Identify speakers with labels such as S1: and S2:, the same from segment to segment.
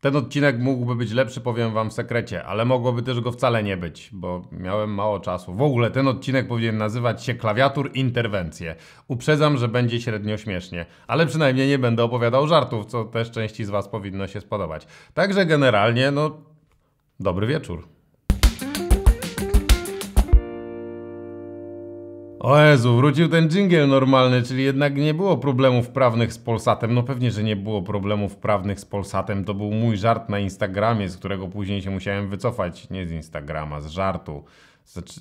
S1: Ten odcinek mógłby być lepszy, powiem wam w sekrecie, ale mogłoby też go wcale nie być, bo miałem mało czasu. W ogóle ten odcinek powinien nazywać się Klawiatur Interwencje. Uprzedzam, że będzie średnio śmiesznie, ale przynajmniej nie będę opowiadał żartów, co też części z was powinno się spodobać. Także generalnie, no, dobry wieczór. O Jezu, wrócił ten dżingiel normalny, czyli jednak nie było problemów prawnych z Polsatem. No pewnie, że nie było problemów prawnych z Polsatem. To był mój żart na Instagramie, z którego później się musiałem wycofać. Nie z Instagrama, z żartu. Znaczy...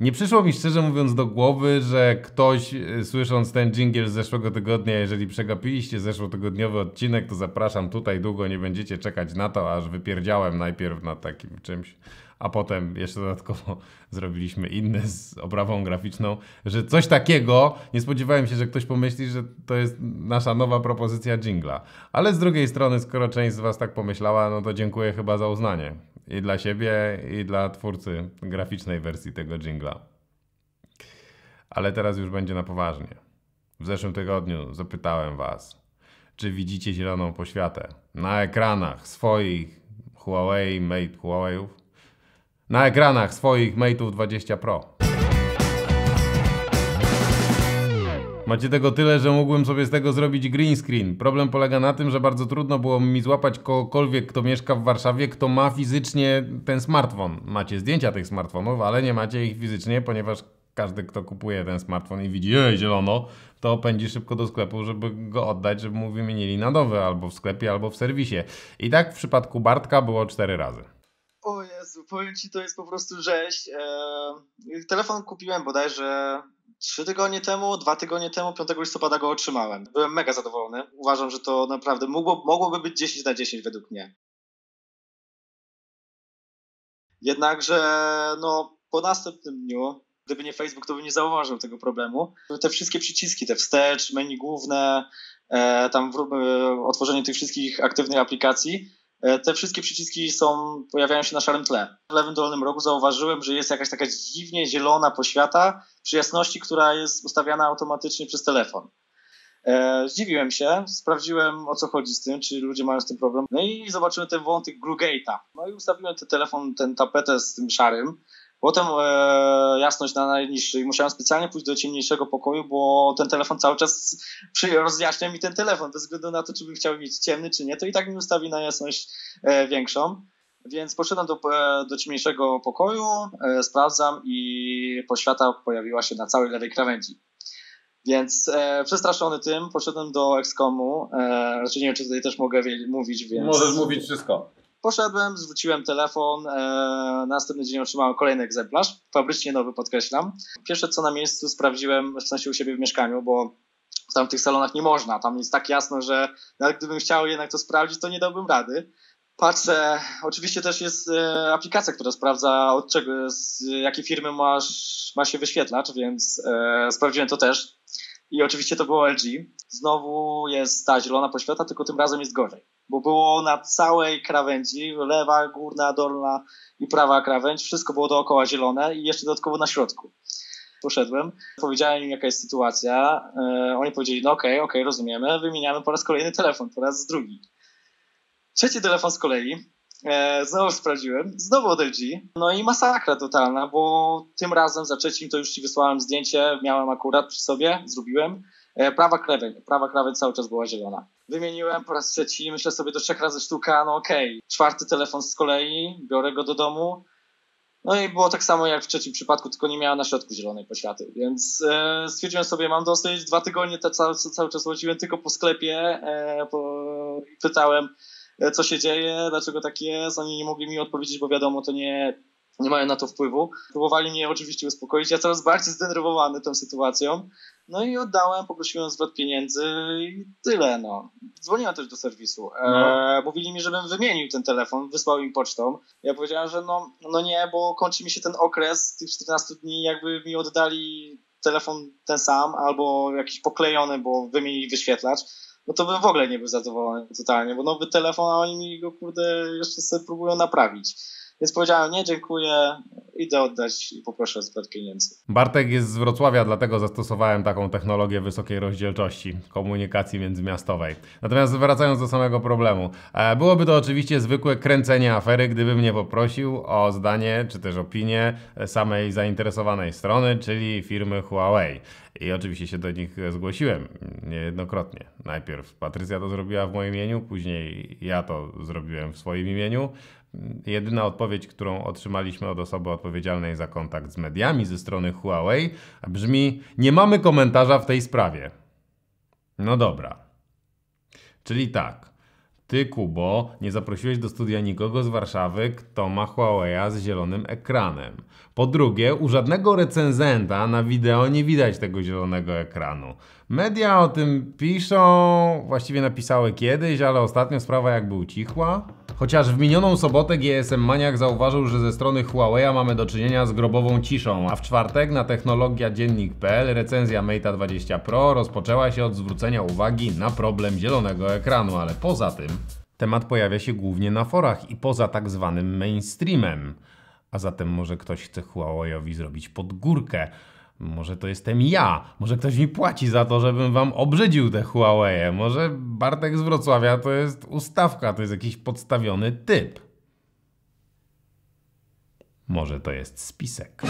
S1: Nie przyszło mi szczerze mówiąc do głowy, że ktoś y, słysząc ten dżingiel z zeszłego tygodnia, jeżeli przegapiliście zeszłotygodniowy odcinek, to zapraszam tutaj długo, nie będziecie czekać na to, aż wypierdziałem najpierw na takim czymś a potem jeszcze dodatkowo zrobiliśmy inny z oprawą graficzną, że coś takiego, nie spodziewałem się, że ktoś pomyśli, że to jest nasza nowa propozycja jingla. Ale z drugiej strony, skoro część z Was tak pomyślała, no to dziękuję chyba za uznanie. I dla siebie, i dla twórcy graficznej wersji tego jingla. Ale teraz już będzie na poważnie. W zeszłym tygodniu zapytałem Was, czy widzicie zieloną poświatę na ekranach swoich Huawei, Mate Huawei'ów? na ekranach swoich Mate'ów 20 Pro. Macie tego tyle, że mógłbym sobie z tego zrobić green screen. Problem polega na tym, że bardzo trudno było mi złapać kogokolwiek, kto mieszka w Warszawie, kto ma fizycznie ten smartfon. Macie zdjęcia tych smartfonów, ale nie macie ich fizycznie, ponieważ każdy, kto kupuje ten smartfon i widzi, ej, zielono, to pędzi szybko do sklepu, żeby go oddać, żeby mu wymienili na nowy, albo w sklepie, albo w serwisie. I tak w przypadku Bartka było cztery razy.
S2: O Jezu, powiem Ci, to jest po prostu rzeź. Telefon kupiłem bodajże trzy tygodnie temu, dwa tygodnie temu, 5 listopada go otrzymałem. Byłem mega zadowolony. Uważam, że to naprawdę mogło, mogłoby być 10 na 10 według mnie. Jednakże no, po następnym dniu, gdyby nie Facebook, to bym nie zauważył tego problemu. Te wszystkie przyciski, te wstecz, menu główne, e, tam w, otworzenie tych wszystkich aktywnych aplikacji, E, te wszystkie przyciski są, pojawiają się na szarym tle. W lewym dolnym rogu zauważyłem, że jest jakaś taka dziwnie zielona poświata przy jasności, która jest ustawiana automatycznie przez telefon. E, zdziwiłem się, sprawdziłem o co chodzi z tym, czy ludzie mają z tym problem. No i zobaczyłem ten wątek Grugate'a. No i ustawiłem ten telefon, ten tapetę z tym szarym Potem e, jasność na najniższej. Musiałem specjalnie pójść do ciemniejszego pokoju, bo ten telefon cały czas przy, rozjaśnia mi ten telefon, bez względu na to, czy bym chciał mieć ciemny, czy nie, to i tak mi ustawi na jasność e, większą. Więc poszedłem do, e, do ciemniejszego pokoju, e, sprawdzam i poświata pojawiła się na całej lewej krawędzi. Więc e, przestraszony tym poszedłem do Excomu. E, znaczy nie wiem, czy tutaj też mogę mówić, więc... Możesz mówić wszystko. Poszedłem, zwróciłem telefon, e, następny dzień otrzymałem kolejny egzemplarz, fabrycznie nowy podkreślam. Pierwsze co na miejscu sprawdziłem, w sensie u siebie w mieszkaniu, bo w tamtych salonach nie można, tam jest tak jasno, że nawet gdybym chciał jednak to sprawdzić, to nie dałbym rady. Patrzę, oczywiście też jest e, aplikacja, która sprawdza od czego, z jakiej firmy masz, ma się wyświetlacz, więc e, sprawdziłem to też. I oczywiście to było LG. Znowu jest ta zielona poświata, tylko tym razem jest gorzej bo było na całej krawędzi, lewa, górna, dolna i prawa krawędź, wszystko było dookoła zielone i jeszcze dodatkowo na środku. Poszedłem, powiedziałem im jaka jest sytuacja, yy, oni powiedzieli, no okej, okay, okej, okay, rozumiemy, wymieniamy po raz kolejny telefon, po raz drugi. Trzeci telefon z kolei, e, znowu sprawdziłem, znowu od LG, no i masakra totalna, bo tym razem za trzecim to już ci wysłałem zdjęcie, miałem akurat przy sobie, zrobiłem, E, prawa krawędź, prawa krawędź cały czas była zielona. Wymieniłem po raz trzeci, myślę sobie do trzech razy sztuka, no okej. Okay. Czwarty telefon z kolei, biorę go do domu. No i było tak samo jak w trzecim przypadku, tylko nie miała na środku zielonej poświaty, więc e, stwierdziłem sobie, mam dosyć, dwa tygodnie te cały, cały czas łaziłem tylko po sklepie e, po, pytałem, e, co się dzieje, dlaczego tak jest, oni nie mogli mi odpowiedzieć, bo wiadomo, to nie nie mają na to wpływu. Próbowali mnie oczywiście uspokoić, ja coraz bardziej zdenerwowany tą sytuacją. No i oddałem, poprosiłem o zwrot pieniędzy i tyle, no. Dzwoniłem też do serwisu. E, no. mówili mi, żebym wymienił ten telefon, wysłał im pocztą. Ja powiedziałem, że no, no nie, bo kończy mi się ten okres tych 14 dni, jakby mi oddali telefon ten sam albo jakiś poklejony, bo wymienili wyświetlacz no to bym w ogóle nie był zadowolony totalnie, bo nowy telefon, a oni mi go kurde jeszcze sobie próbują naprawić. Więc powiedziałem, nie dziękuję, idę oddać i poproszę o zwrot pieniędzy.
S1: Bartek jest z Wrocławia, dlatego zastosowałem taką technologię wysokiej rozdzielczości komunikacji międzymiastowej. Natomiast wracając do samego problemu. E, byłoby to oczywiście zwykłe kręcenie afery, gdyby mnie poprosił o zdanie czy też opinię e, samej zainteresowanej strony, czyli firmy Huawei. I oczywiście się do nich zgłosiłem niejednokrotnie. Najpierw Patrycja to zrobiła w moim imieniu, później ja to zrobiłem w swoim imieniu jedyna odpowiedź, którą otrzymaliśmy od osoby odpowiedzialnej za kontakt z mediami ze strony Huawei, brzmi: Nie mamy komentarza w tej sprawie. No dobra. Czyli tak. Ty, Kubo, nie zaprosiłeś do studia nikogo z Warszawy, kto ma Huawei'a z zielonym ekranem. Po drugie, u żadnego recenzenta na wideo nie widać tego zielonego ekranu. Media o tym piszą, właściwie napisały kiedyś, ale ostatnio sprawa jakby ucichła. Chociaż w minioną sobotę GSM Maniak zauważył, że ze strony Huawei'a mamy do czynienia z grobową ciszą, a w czwartek na technologia dziennik.pl recenzja Mate 20 Pro rozpoczęła się od zwrócenia uwagi na problem zielonego ekranu, ale poza tym temat pojawia się głównie na forach i poza tak zwanym mainstreamem. A zatem może ktoś chce Huawei'owi zrobić podgórkę. Może to jestem ja, może ktoś mi płaci za to, żebym wam obrzydził te Huawei. Może Bartek z Wrocławia to jest ustawka, to jest jakiś podstawiony typ. Może to jest spisek.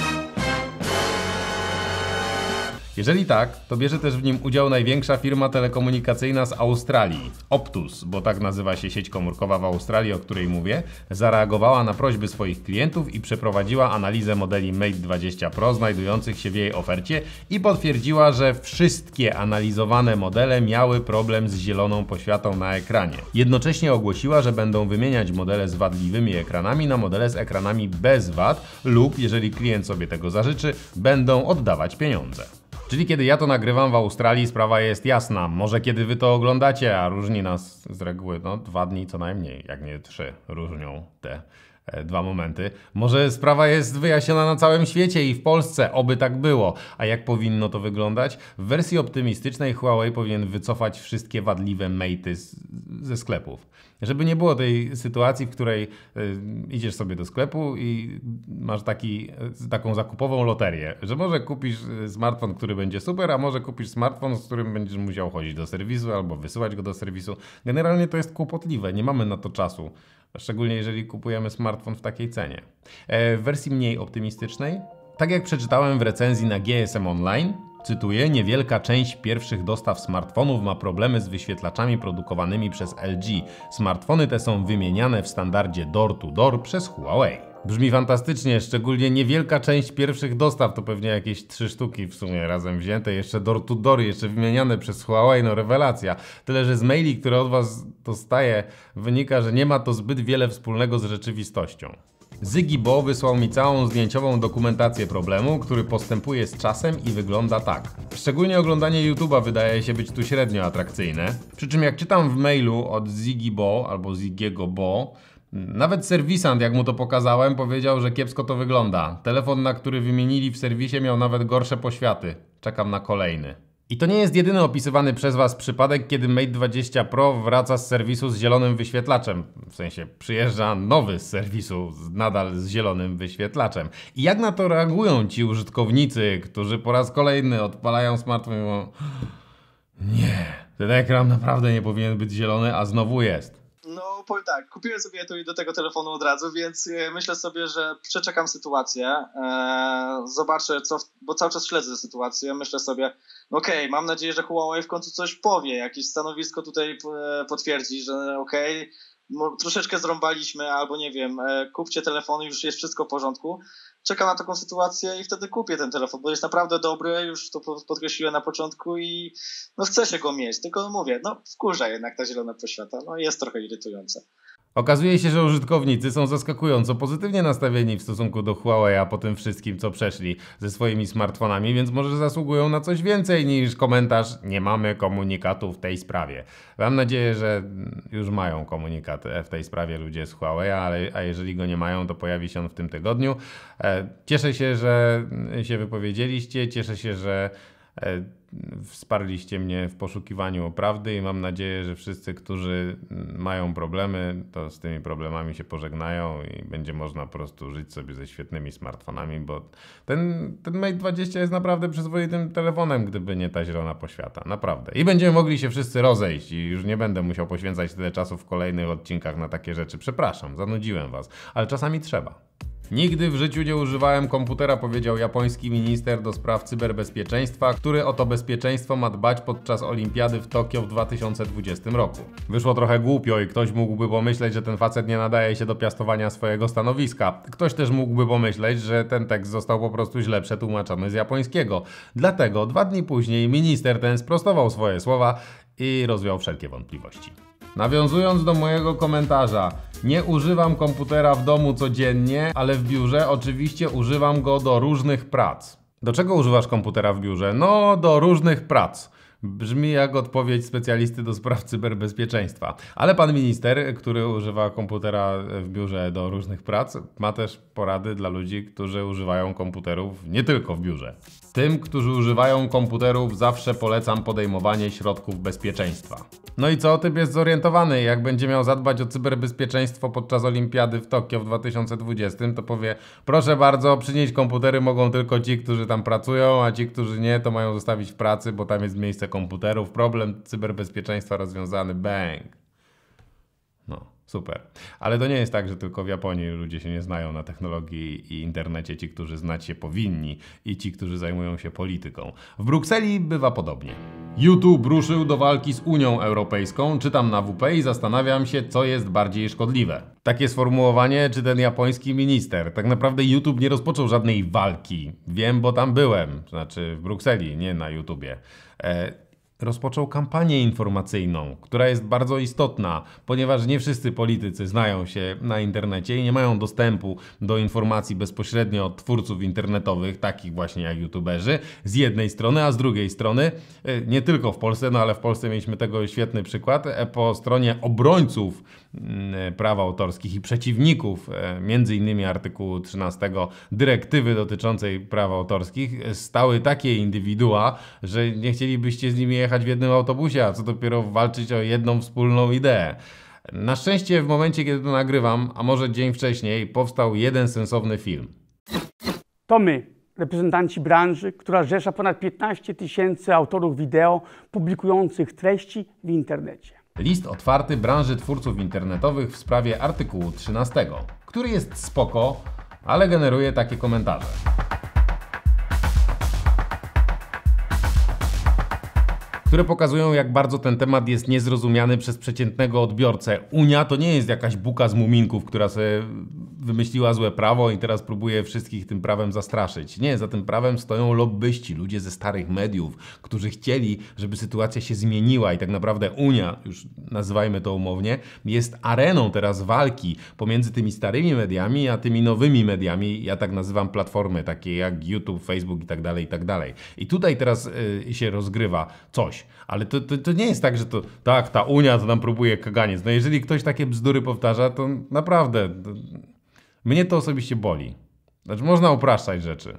S1: Jeżeli tak, to bierze też w nim udział największa firma telekomunikacyjna z Australii. Optus, bo tak nazywa się sieć komórkowa w Australii, o której mówię, zareagowała na prośby swoich klientów i przeprowadziła analizę modeli Mate 20 Pro znajdujących się w jej ofercie i potwierdziła, że wszystkie analizowane modele miały problem z zieloną poświatą na ekranie. Jednocześnie ogłosiła, że będą wymieniać modele z wadliwymi ekranami na modele z ekranami bez wad lub, jeżeli klient sobie tego zażyczy, będą oddawać pieniądze. Czyli kiedy ja to nagrywam w Australii, sprawa jest jasna. Może kiedy wy to oglądacie, a różni nas z reguły no, dwa dni co najmniej, jak nie trzy, różnią te E, dwa momenty. Może sprawa jest wyjaśniona na całym świecie i w Polsce, oby tak było. A jak powinno to wyglądać? W wersji optymistycznej Huawei powinien wycofać wszystkie wadliwe matey z, ze sklepów. Żeby nie było tej sytuacji, w której y, idziesz sobie do sklepu i masz taki, e, taką zakupową loterię, że może kupisz smartfon, który będzie super, a może kupisz smartfon, z którym będziesz musiał chodzić do serwisu albo wysyłać go do serwisu. Generalnie to jest kłopotliwe, nie mamy na to czasu Szczególnie jeżeli kupujemy smartfon w takiej cenie. E, w wersji mniej optymistycznej, tak jak przeczytałem w recenzji na GSM Online, Cytuję, niewielka część pierwszych dostaw smartfonów ma problemy z wyświetlaczami produkowanymi przez LG. Smartfony te są wymieniane w standardzie door-to-door przez Huawei. Brzmi fantastycznie, szczególnie niewielka część pierwszych dostaw to pewnie jakieś trzy sztuki w sumie razem wzięte, jeszcze door to door, jeszcze wymieniane przez Huawei, no rewelacja. Tyle, że z maili, które od Was dostaję, wynika, że nie ma to zbyt wiele wspólnego z rzeczywistością. Zygi Bo wysłał mi całą zdjęciową dokumentację problemu, który postępuje z czasem i wygląda tak. Szczególnie oglądanie YouTube'a wydaje się być tu średnio atrakcyjne. Przy czym jak czytam w mailu od Ziggy Bo albo Zigiego Bo, nawet serwisant, jak mu to pokazałem, powiedział, że kiepsko to wygląda. Telefon, na który wymienili w serwisie, miał nawet gorsze poświaty. Czekam na kolejny. I to nie jest jedyny opisywany przez Was przypadek, kiedy Mate 20 Pro wraca z serwisu z zielonym wyświetlaczem. W sensie przyjeżdża nowy z serwisu nadal z zielonym wyświetlaczem. I jak na to reagują ci użytkownicy, którzy po raz kolejny odpalają smartfon i mówią Nie, ten ekran naprawdę nie powinien być zielony, a znowu jest.
S2: No, powiem tak, kupiłem sobie i do tego telefonu od razu, więc e, myślę sobie, że przeczekam sytuację, e, zobaczę, co, bo cały czas śledzę sytuację, myślę sobie, okej, okay, mam nadzieję, że Huawei w końcu coś powie, jakieś stanowisko tutaj e, potwierdzi, że okej, okay, troszeczkę zrąbaliśmy, albo nie wiem, kupcie telefon już jest wszystko w porządku czekam na taką sytuację i wtedy kupię ten telefon, bo jest naprawdę dobry, już to podkreśliłem na początku i no chcę się go mieć, tylko mówię, no wkurza jednak ta zielona poświata, no jest trochę irytujące.
S1: Okazuje się, że użytkownicy są zaskakująco pozytywnie nastawieni w stosunku do Huawei po tym wszystkim, co przeszli ze swoimi smartfonami, więc może zasługują na coś więcej niż komentarz nie mamy komunikatu w tej sprawie. Mam nadzieję, że już mają komunikat w tej sprawie ludzie z Huawei, ale, a jeżeli go nie mają, to pojawi się on w tym tygodniu. E, cieszę się, że się wypowiedzieliście, cieszę się, że E, wsparliście mnie w poszukiwaniu prawdy i mam nadzieję, że wszyscy, którzy mają problemy, to z tymi problemami się pożegnają i będzie można po prostu żyć sobie ze świetnymi smartfonami, bo ten, ten Mate 20 jest naprawdę przyzwoitym telefonem, gdyby nie ta zielona poświata. Naprawdę. I będziemy mogli się wszyscy rozejść i już nie będę musiał poświęcać tyle czasu w kolejnych odcinkach na takie rzeczy. Przepraszam, zanudziłem was, ale czasami trzeba. Nigdy w życiu nie używałem komputera, powiedział japoński minister do spraw cyberbezpieczeństwa, który o to bezpieczeństwo ma dbać podczas olimpiady w Tokio w 2020 roku. Wyszło trochę głupio i ktoś mógłby pomyśleć, że ten facet nie nadaje się do piastowania swojego stanowiska. Ktoś też mógłby pomyśleć, że ten tekst został po prostu źle przetłumaczony z japońskiego. Dlatego dwa dni później minister ten sprostował swoje słowa i rozwiał wszelkie wątpliwości. Nawiązując do mojego komentarza, nie używam komputera w domu codziennie, ale w biurze oczywiście używam go do różnych prac. Do czego używasz komputera w biurze? No, do różnych prac. Brzmi jak odpowiedź specjalisty do spraw cyberbezpieczeństwa. Ale pan minister, który używa komputera w biurze do różnych prac, ma też porady dla ludzi, którzy używają komputerów nie tylko w biurze. Tym, którzy używają komputerów, zawsze polecam podejmowanie środków bezpieczeństwa. No i co, o tym jest zorientowany. Jak będzie miał zadbać o cyberbezpieczeństwo podczas olimpiady w Tokio w 2020, to powie: Proszę bardzo, przynieść komputery mogą tylko ci, którzy tam pracują, a ci, którzy nie, to mają zostawić w pracy, bo tam jest miejsce komputerów. Problem cyberbezpieczeństwa rozwiązany. Bang. Super. Ale to nie jest tak, że tylko w Japonii ludzie się nie znają na technologii i internecie, ci, którzy znać się powinni i ci, którzy zajmują się polityką. W Brukseli bywa podobnie. YouTube ruszył do walki z Unią Europejską, czytam na WP i zastanawiam się, co jest bardziej szkodliwe. Takie sformułowanie, czy ten japoński minister. Tak naprawdę YouTube nie rozpoczął żadnej walki. Wiem, bo tam byłem. Znaczy w Brukseli, nie na YouTubie. E rozpoczął kampanię informacyjną, która jest bardzo istotna, ponieważ nie wszyscy politycy znają się na internecie i nie mają dostępu do informacji bezpośrednio od twórców internetowych, takich właśnie jak youtuberzy, z jednej strony, a z drugiej strony, y, nie tylko w Polsce, no ale w Polsce mieliśmy tego świetny przykład, y, po stronie obrońców Mm, praw autorskich i przeciwników e, między innymi artykułu 13 dyrektywy dotyczącej praw autorskich stały takie indywidua, że nie chcielibyście z nimi jechać w jednym autobusie, a co dopiero walczyć o jedną wspólną ideę. Na szczęście w momencie, kiedy to nagrywam, a może dzień wcześniej, powstał jeden sensowny film.
S2: To my, reprezentanci branży, która rzesza ponad 15 tysięcy autorów wideo publikujących treści w internecie.
S1: List otwarty branży twórców internetowych w sprawie artykułu 13, który jest spoko, ale generuje takie komentarze. które pokazują, jak bardzo ten temat jest niezrozumiany przez przeciętnego odbiorcę. Unia to nie jest jakaś buka z muminków, która sobie wymyśliła złe prawo i teraz próbuje wszystkich tym prawem zastraszyć. Nie, za tym prawem stoją lobbyści, ludzie ze starych mediów, którzy chcieli, żeby sytuacja się zmieniła i tak naprawdę Unia, już nazywajmy to umownie, jest areną teraz walki pomiędzy tymi starymi mediami, a tymi nowymi mediami. Ja tak nazywam platformy takie jak YouTube, Facebook i tak dalej, i tak dalej. I tutaj teraz y, się rozgrywa coś, ale to, to, to, nie jest tak, że to tak, ta Unia to nam próbuje kaganiec. No jeżeli ktoś takie bzdury powtarza, to naprawdę... To, mnie to osobiście boli. Znaczy, można upraszczać rzeczy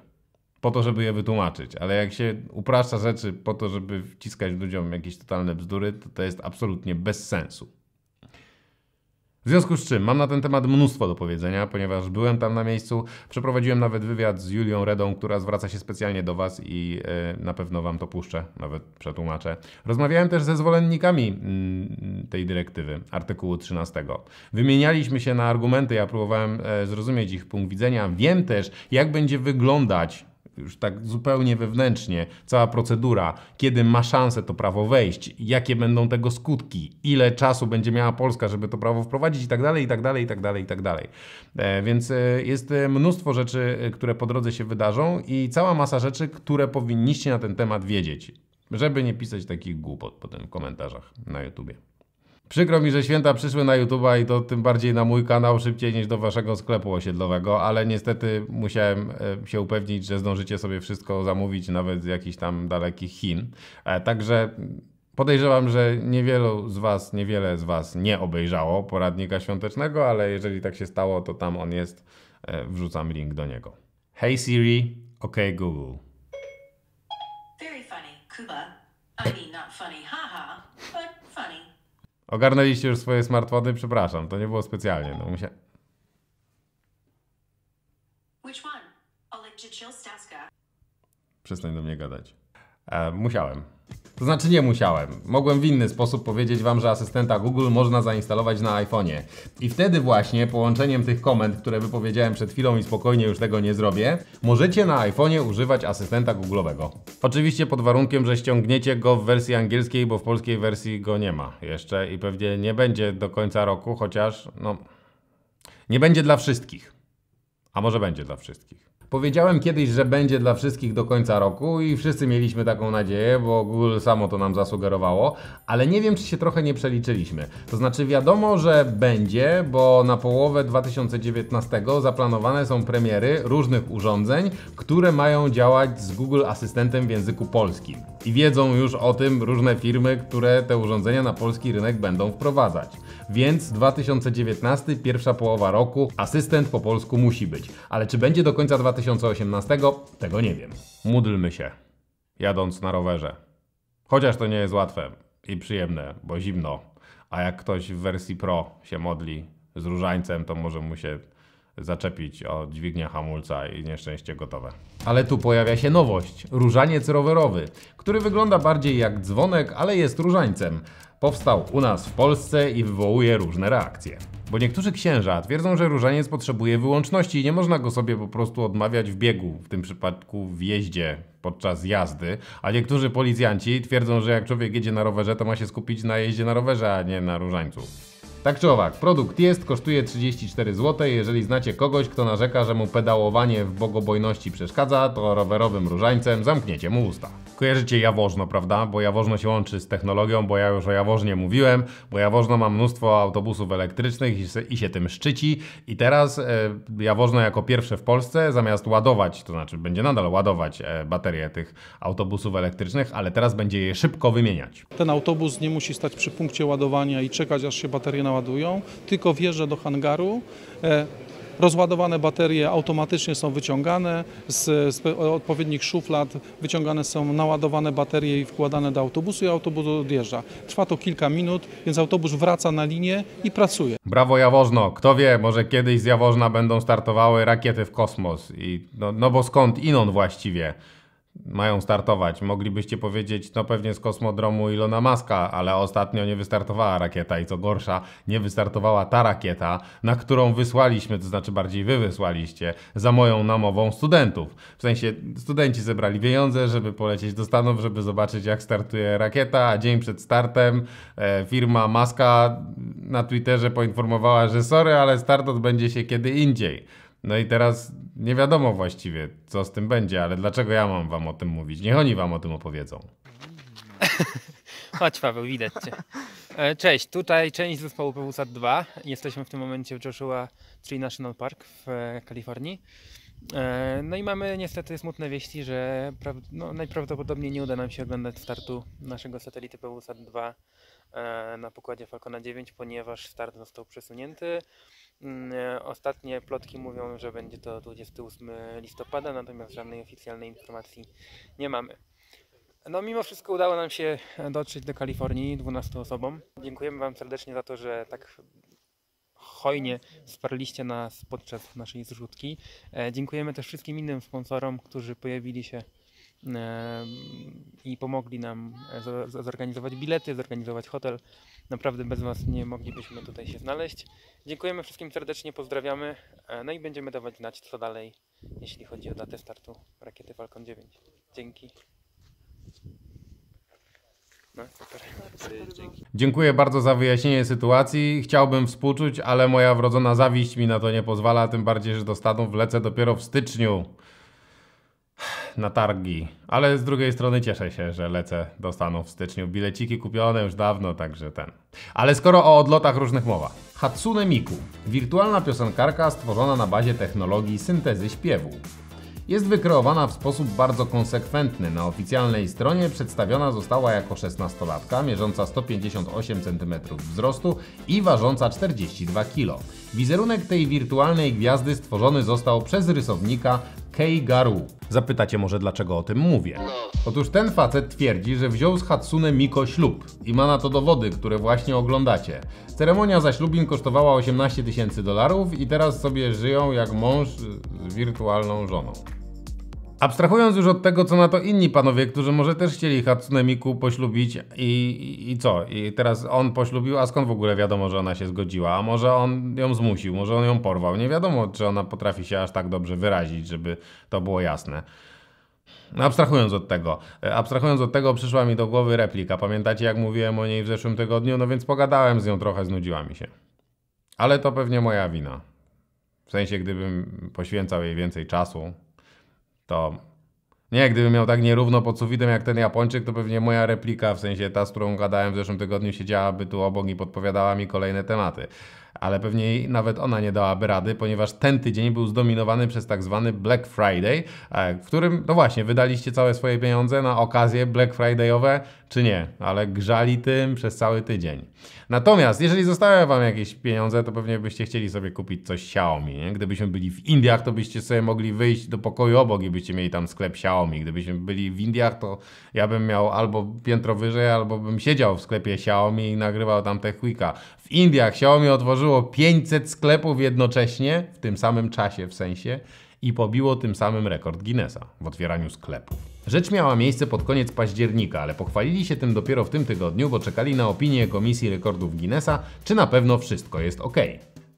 S1: po to, żeby je wytłumaczyć, ale jak się upraszcza rzeczy po to, żeby wciskać ludziom jakieś totalne bzdury, to to jest absolutnie bez sensu. W związku z czym mam na ten temat mnóstwo do powiedzenia, ponieważ byłem tam na miejscu, przeprowadziłem nawet wywiad z Julią Redą, która zwraca się specjalnie do Was i yy, na pewno Wam to puszczę, nawet przetłumaczę. Rozmawiałem też ze zwolennikami yy, tej dyrektywy, artykułu 13. Wymienialiśmy się na argumenty, ja próbowałem yy, zrozumieć ich punkt widzenia. Wiem też, jak będzie wyglądać już tak zupełnie wewnętrznie, cała procedura, kiedy ma szansę to prawo wejść, jakie będą tego skutki, ile czasu będzie miała Polska, żeby to prawo wprowadzić i tak dalej, i tak dalej, i tak dalej, i tak dalej. E, więc e, jest e, mnóstwo rzeczy, które po drodze się wydarzą i cała masa rzeczy, które powinniście na ten temat wiedzieć, żeby nie pisać takich głupot potem w komentarzach na YouTubie. Przykro mi, że święta przyszły na YouTube'a i to tym bardziej na mój kanał szybciej niż do waszego sklepu osiedlowego, ale niestety musiałem e, się upewnić, że zdążycie sobie wszystko zamówić, nawet z jakichś tam dalekich Chin. E, także Podejrzewam, że niewielu z Was, niewiele z Was nie obejrzało poradnika świątecznego, ale jeżeli tak się stało, to tam on jest. E, wrzucam link do niego. Hey Siri, OK Google. Very funny, Kuba. I mean not funny, haha, but funny. Ogarnęliście już swoje smartfony? Przepraszam, to nie było specjalnie. No musiałem... Przestań do mnie gadać. E, musiałem. To znaczy nie musiałem. Mogłem w inny sposób powiedzieć Wam, że asystenta Google można zainstalować na iPhone'ie. I wtedy właśnie połączeniem tych komend, które wypowiedziałem przed chwilą i spokojnie już tego nie zrobię, możecie na iPhone'ie używać asystenta Google'owego. Oczywiście pod warunkiem, że ściągniecie go w wersji angielskiej, bo w polskiej wersji go nie ma jeszcze i pewnie nie będzie do końca roku, chociaż no... Nie będzie dla wszystkich. A może będzie dla wszystkich. Powiedziałem kiedyś, że będzie dla wszystkich do końca roku i wszyscy mieliśmy taką nadzieję, bo Google samo to nam zasugerowało, ale nie wiem, czy się trochę nie przeliczyliśmy. To znaczy wiadomo, że będzie, bo na połowę 2019 zaplanowane są premiery różnych urządzeń, które mają działać z Google Asystentem w języku polskim. I wiedzą już o tym różne firmy, które te urządzenia na polski rynek będą wprowadzać. Więc 2019, pierwsza połowa roku, asystent po polsku musi być. Ale czy będzie do końca 2019? 2018? Tego nie wiem. Módlmy się, jadąc na rowerze. Chociaż to nie jest łatwe i przyjemne, bo zimno. A jak ktoś w wersji Pro się modli z różańcem, to może mu się zaczepić o dźwignię hamulca i nieszczęście gotowe. Ale tu pojawia się nowość. Różaniec rowerowy, który wygląda bardziej jak dzwonek, ale jest różańcem. Powstał u nas w Polsce i wywołuje różne reakcje. Bo niektórzy księża twierdzą, że różaniec potrzebuje wyłączności i nie można go sobie po prostu odmawiać w biegu, w tym przypadku w jeździe podczas jazdy, a niektórzy policjanci twierdzą, że jak człowiek jedzie na rowerze, to ma się skupić na jeździe na rowerze, a nie na różańcu. Tak czy owak, produkt jest, kosztuje 34 zł. Jeżeli znacie kogoś, kto narzeka, że mu pedałowanie w bogobojności przeszkadza, to rowerowym różańcem zamkniecie mu usta. Kojarzycie Jawożno, prawda? Bo Jawożno się łączy z technologią, bo ja już o Jawożnie mówiłem, bo Jawożno ma mnóstwo autobusów elektrycznych i, i się tym szczyci. I teraz e, Jaworzno jako pierwsze w Polsce, zamiast ładować, to znaczy będzie nadal ładować e, baterie tych autobusów elektrycznych, ale teraz będzie je szybko wymieniać.
S3: Ten autobus nie musi stać przy punkcie ładowania i czekać, aż się baterie naładują, tylko wjeżdża do hangaru. E, Rozładowane baterie automatycznie są wyciągane z, z odpowiednich szuflad, wyciągane są naładowane baterie i wkładane do autobusu i autobus odjeżdża. Trwa to kilka minut, więc autobus wraca na linię i pracuje.
S1: Brawo Jaworzno, kto wie, może kiedyś z Jaworzna będą startowały rakiety w kosmos. I no, no bo skąd inon właściwie? mają startować. Moglibyście powiedzieć, no pewnie z kosmodromu Ilona Maska, ale ostatnio nie wystartowała rakieta i co gorsza, nie wystartowała ta rakieta, na którą wysłaliśmy, to znaczy bardziej wy wysłaliście, za moją namową studentów. W sensie studenci zebrali pieniądze, żeby polecieć do Stanów, żeby zobaczyć jak startuje rakieta, a dzień przed startem e, firma Maska na Twitterze poinformowała, że sorry, ale start odbędzie się kiedy indziej. No i teraz nie wiadomo właściwie, co z tym będzie, ale dlaczego ja mam wam o tym mówić? Niech oni wam o tym opowiedzą.
S3: Chodź Paweł, widać cię. E, cześć, tutaj część zespołu PWSAT 2. Jesteśmy w tym momencie w Joshua Tree National Park w e, Kalifornii. E, no i mamy niestety smutne wieści, że no, najprawdopodobniej nie uda nam się oglądać startu naszego satelity PWSAT 2 na pokładzie Falcona 9, ponieważ start został przesunięty. Mm, e, ostatnie plotki mówią, że będzie to 28 listopada, natomiast żadnej oficjalnej informacji nie mamy. No mimo wszystko udało nam się dotrzeć do Kalifornii 12 osobom. Dziękujemy Wam serdecznie za to, że tak hojnie wsparliście nas podczas naszej zrzutki. E, dziękujemy też wszystkim innym sponsorom, którzy pojawili się i pomogli nam e, zorganizować bilety, zorganizować hotel. Naprawdę bez Was nie moglibyśmy tutaj się znaleźć. Dziękujemy wszystkim serdecznie, pozdrawiamy. E, no i będziemy dawać znać, co dalej, jeśli chodzi o datę startu rakiety Falcon 9. Dzięki. No, Dziękuję bardzo
S1: za wyjaśnienie sytuacji. Chciałbym współczuć, ale moja wrodzona zawiść mi na to nie pozwala, tym bardziej, że do Stanów wlecę dopiero w styczniu na targi, ale z drugiej strony cieszę się, że lecę do Stanów w styczniu. Bileciki kupione już dawno, także ten. Ale skoro o odlotach różnych mowa. Hatsune Miku, wirtualna piosenkarka stworzona na bazie technologii syntezy śpiewu. Jest wykreowana w sposób bardzo konsekwentny. Na oficjalnej stronie przedstawiona została jako 16-latka, mierząca 158 cm wzrostu i ważąca 42 kg. Wizerunek tej wirtualnej gwiazdy stworzony został przez rysownika Garu. Zapytacie może dlaczego o tym mówię. Otóż ten facet twierdzi, że wziął z Hatsune Miko ślub i ma na to dowody, które właśnie oglądacie. Ceremonia zaślubin kosztowała 18 tysięcy dolarów i teraz sobie żyją jak mąż z wirtualną żoną. Abstrahując już od tego, co na to inni panowie, którzy może też chcieli Hatsune Miku poślubić i, i co? I teraz on poślubił, a skąd w ogóle wiadomo, że ona się zgodziła? A może on ją zmusił, może on ją porwał? Nie wiadomo, czy ona potrafi się aż tak dobrze wyrazić, żeby to było jasne. Abstrahując od tego, e, abstrahując od tego, przyszła mi do głowy replika. Pamiętacie, jak mówiłem o niej w zeszłym tygodniu? No więc pogadałem z nią trochę, znudziła mi się. Ale to pewnie moja wina. W sensie, gdybym poświęcał jej więcej czasu, to nie, gdybym miał tak nierówno pod sufitem jak ten Japończyk, to pewnie moja replika, w sensie ta, z którą gadałem w zeszłym tygodniu, siedziałaby tu obok i podpowiadała mi kolejne tematy ale pewnie nawet ona nie dałaby rady, ponieważ ten tydzień był zdominowany przez tak zwany Black Friday, e, w którym, no właśnie, wydaliście całe swoje pieniądze na okazje Black Fridayowe, czy nie, ale grzali tym przez cały tydzień. Natomiast, jeżeli zostały Wam jakieś pieniądze, to pewnie byście chcieli sobie kupić coś Xiaomi. Nie? Gdybyśmy byli w Indiach, to byście sobie mogli wyjść do pokoju obok i byście mieli tam sklep Xiaomi. Gdybyśmy byli w Indiach, to ja bym miał albo piętro wyżej, albo bym siedział w sklepie Xiaomi i nagrywał tam te W Indiach Xiaomi otworzył otworzyło 500 sklepów jednocześnie, w tym samym czasie w sensie, i pobiło tym samym rekord Guinnessa w otwieraniu sklepów. Rzecz miała miejsce pod koniec października, ale pochwalili się tym dopiero w tym tygodniu, bo czekali na opinię Komisji Rekordów Guinnessa, czy na pewno wszystko jest ok.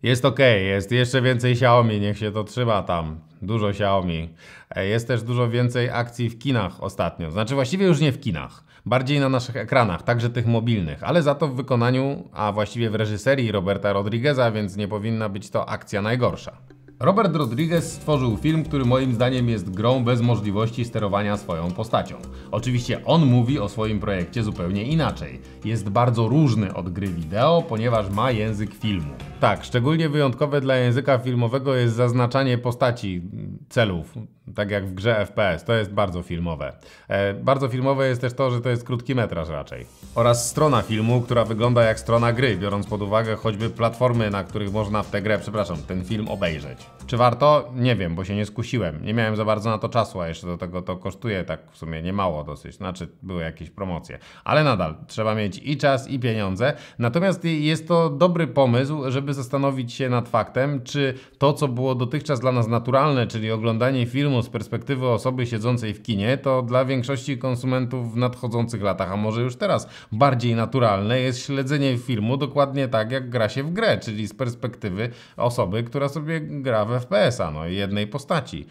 S1: Jest ok, jest jeszcze więcej Xiaomi, niech się to trzyma tam. Dużo Xiaomi. E, jest też dużo więcej akcji w kinach ostatnio. Znaczy właściwie już nie w kinach bardziej na naszych ekranach, także tych mobilnych, ale za to w wykonaniu, a właściwie w reżyserii Roberta Rodrigueza, więc nie powinna być to akcja najgorsza. Robert Rodriguez stworzył film, który moim zdaniem jest grą bez możliwości sterowania swoją postacią. Oczywiście on mówi o swoim projekcie zupełnie inaczej. Jest bardzo różny od gry wideo, ponieważ ma język filmu. Tak, szczególnie wyjątkowe dla języka filmowego jest zaznaczanie postaci, celów, tak jak w grze FPS, to jest bardzo filmowe. E, bardzo filmowe jest też to, że to jest krótki metraż raczej. Oraz strona filmu, która wygląda jak strona gry, biorąc pod uwagę choćby platformy, na których można w tę grę, przepraszam, ten film obejrzeć. Czy warto? Nie wiem, bo się nie skusiłem. Nie miałem za bardzo na to czasu, a jeszcze do tego to kosztuje tak w sumie niemało dosyć. Znaczy, były jakieś promocje. Ale nadal, trzeba mieć i czas, i pieniądze. Natomiast jest to dobry pomysł, żeby zastanowić się nad faktem, czy to, co było dotychczas dla nas naturalne, czyli oglądanie filmu z perspektywy osoby siedzącej w kinie, to dla większości konsumentów w nadchodzących latach, a może już teraz, bardziej naturalne jest śledzenie filmu dokładnie tak, jak gra się w grę, czyli z perspektywy osoby, która sobie gra w FPS-a, no jednej postaci.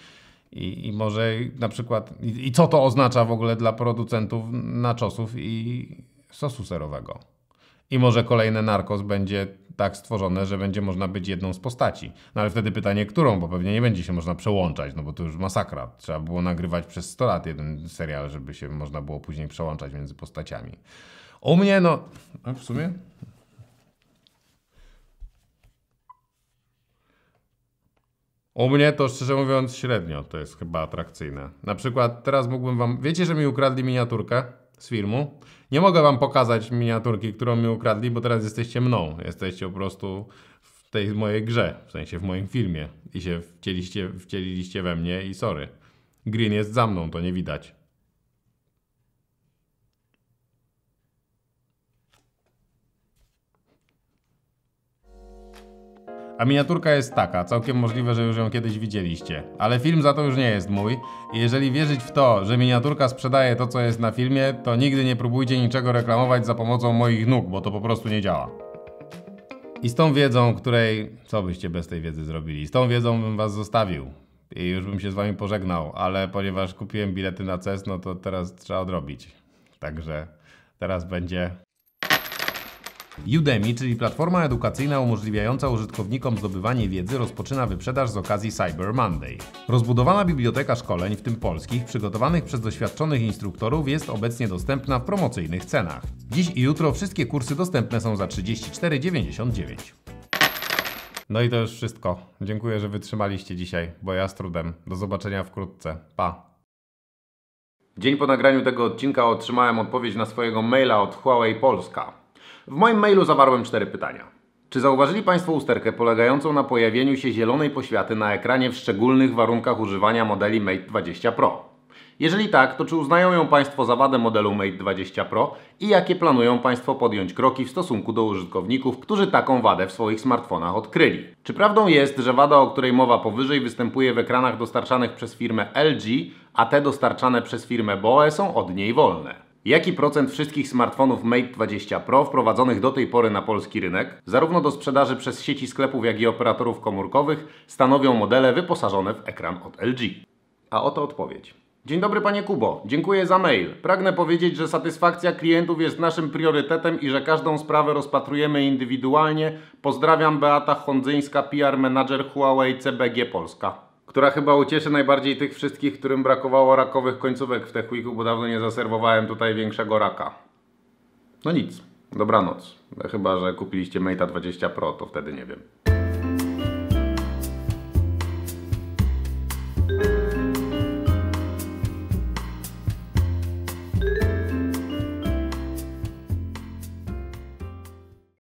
S1: I, I, może na przykład, i, i, co to oznacza w ogóle dla producentów naczosów i sosu serowego. I może kolejne narkos będzie tak stworzone, że będzie można być jedną z postaci. No ale wtedy pytanie, którą, bo pewnie nie będzie się można przełączać, no bo to już masakra. Trzeba było nagrywać przez 100 lat jeden serial, żeby się można było później przełączać między postaciami. U mnie, no, a w sumie... U mnie to szczerze mówiąc średnio to jest chyba atrakcyjne. Na przykład teraz mógłbym wam... Wiecie, że mi ukradli miniaturkę z filmu? Nie mogę wam pokazać miniaturki, którą mi ukradli, bo teraz jesteście mną. Jesteście po prostu w tej mojej grze, w sensie w moim filmie. I się wcieliście, wcieliliście we mnie i sorry. Green jest za mną, to nie widać. A miniaturka jest taka, całkiem możliwe, że już ją kiedyś widzieliście. Ale film za to już nie jest mój. I jeżeli wierzyć w to, że miniaturka sprzedaje to, co jest na filmie, to nigdy nie próbujcie niczego reklamować za pomocą moich nóg, bo to po prostu nie działa. I z tą wiedzą, której... Co byście bez tej wiedzy zrobili? Z tą wiedzą bym was zostawił. I już bym się z wami pożegnał, ale ponieważ kupiłem bilety na CES, no to teraz trzeba odrobić. Także teraz będzie Udemy, czyli platforma edukacyjna umożliwiająca użytkownikom zdobywanie wiedzy, rozpoczyna wyprzedaż z okazji Cyber Monday. Rozbudowana biblioteka szkoleń, w tym polskich, przygotowanych przez doświadczonych instruktorów, jest obecnie dostępna w promocyjnych cenach. Dziś i jutro wszystkie kursy dostępne są za 34,99. No i to już wszystko. Dziękuję, że wytrzymaliście dzisiaj, bo ja z trudem. Do zobaczenia wkrótce. Pa! Dzień po nagraniu tego odcinka otrzymałem odpowiedź na swojego maila od Huawei Polska. W moim mailu zawarłem cztery pytania. Czy zauważyli Państwo usterkę polegającą na pojawieniu się zielonej poświaty na ekranie w szczególnych warunkach używania modeli Mate 20 Pro? Jeżeli tak, to czy uznają ją Państwo za wadę modelu Mate 20 Pro i jakie planują Państwo podjąć kroki w stosunku do użytkowników, którzy taką wadę w swoich smartfonach odkryli? Czy prawdą jest, że wada, o której mowa powyżej, występuje w ekranach dostarczanych przez firmę LG, a te dostarczane przez firmę BOE są od niej wolne? Jaki procent wszystkich smartfonów Mate 20 Pro wprowadzonych do tej pory na polski rynek, zarówno do sprzedaży przez sieci sklepów, jak i operatorów komórkowych, stanowią modele wyposażone w ekran od LG? A oto odpowiedź. Dzień dobry panie Kubo, dziękuję za mail. Pragnę powiedzieć, że satysfakcja klientów jest naszym priorytetem i że każdą sprawę rozpatrujemy indywidualnie. Pozdrawiam Beata Hondzyńska, PR menadżer Huawei CBG Polska która chyba ucieszy najbardziej tych wszystkich, którym brakowało rakowych końcówek w Techwiku, bo dawno nie zaserwowałem tutaj większego raka. No nic, dobranoc. Chyba, że kupiliście Mate'a 20 Pro, to wtedy nie wiem.